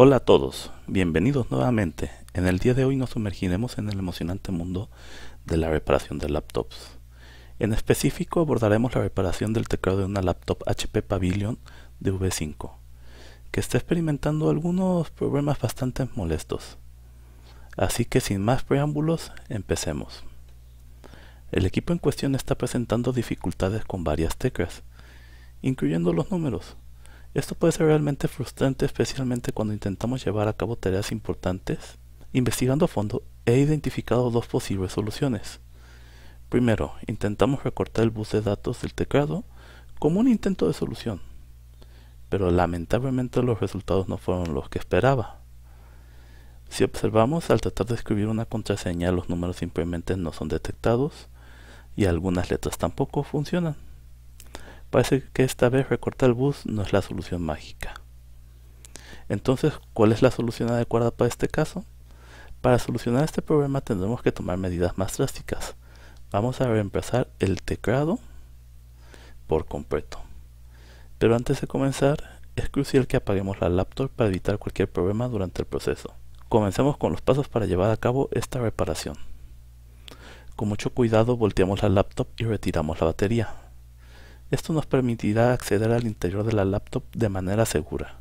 Hola a todos, bienvenidos nuevamente. En el día de hoy nos sumergiremos en el emocionante mundo de la reparación de laptops. En específico abordaremos la reparación del teclado de una laptop HP Pavilion v 5 que está experimentando algunos problemas bastante molestos. Así que sin más preámbulos, empecemos. El equipo en cuestión está presentando dificultades con varias teclas, incluyendo los números, esto puede ser realmente frustrante especialmente cuando intentamos llevar a cabo tareas importantes. Investigando a fondo, he identificado dos posibles soluciones. Primero, intentamos recortar el bus de datos del teclado como un intento de solución, pero lamentablemente los resultados no fueron los que esperaba. Si observamos, al tratar de escribir una contraseña, los números simplemente no son detectados y algunas letras tampoco funcionan. Parece que esta vez recortar el bus no es la solución mágica. Entonces, ¿cuál es la solución adecuada para este caso? Para solucionar este problema tendremos que tomar medidas más drásticas. Vamos a reemplazar el teclado por completo. Pero antes de comenzar, es crucial que apaguemos la laptop para evitar cualquier problema durante el proceso. Comencemos con los pasos para llevar a cabo esta reparación. Con mucho cuidado volteamos la laptop y retiramos la batería. Esto nos permitirá acceder al interior de la laptop de manera segura.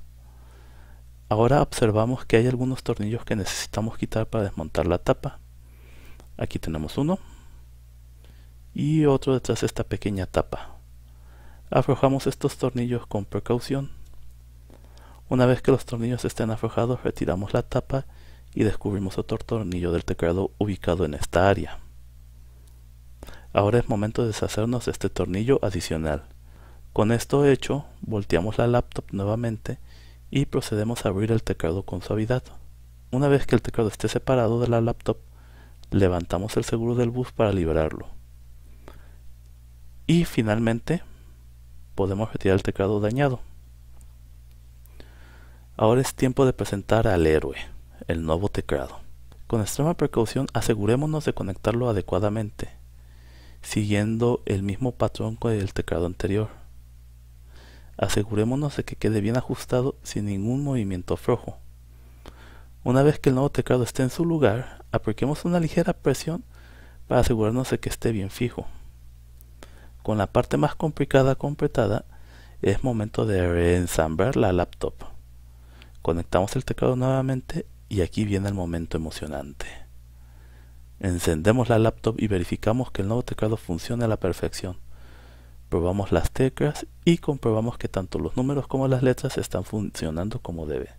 Ahora observamos que hay algunos tornillos que necesitamos quitar para desmontar la tapa. Aquí tenemos uno y otro detrás de esta pequeña tapa. Aflojamos estos tornillos con precaución. Una vez que los tornillos estén aflojados retiramos la tapa y descubrimos otro tornillo del teclado ubicado en esta área. Ahora es momento de deshacernos de este tornillo adicional. Con esto hecho, volteamos la laptop nuevamente y procedemos a abrir el teclado con suavidad. Una vez que el teclado esté separado de la laptop, levantamos el seguro del bus para liberarlo. Y finalmente, podemos retirar el teclado dañado. Ahora es tiempo de presentar al héroe, el nuevo teclado. Con extrema precaución asegurémonos de conectarlo adecuadamente siguiendo el mismo patrón que el teclado anterior. Asegurémonos de que quede bien ajustado sin ningún movimiento flojo. Una vez que el nuevo teclado esté en su lugar, apliquemos una ligera presión para asegurarnos de que esté bien fijo. Con la parte más complicada completada, es momento de reensamblar la laptop. Conectamos el teclado nuevamente y aquí viene el momento emocionante. Encendemos la laptop y verificamos que el nuevo teclado funciona a la perfección. Probamos las teclas y comprobamos que tanto los números como las letras están funcionando como debe.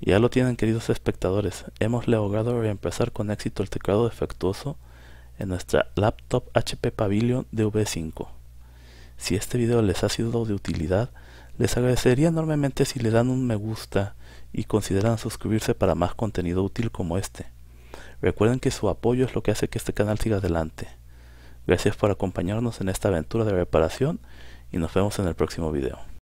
Ya lo tienen queridos espectadores, hemos logrado reemplazar con éxito el teclado defectuoso en nuestra laptop HP Pavilion DV5. Si este video les ha sido de utilidad, les agradecería enormemente si le dan un me gusta y consideran suscribirse para más contenido útil como este. Recuerden que su apoyo es lo que hace que este canal siga adelante. Gracias por acompañarnos en esta aventura de reparación y nos vemos en el próximo video.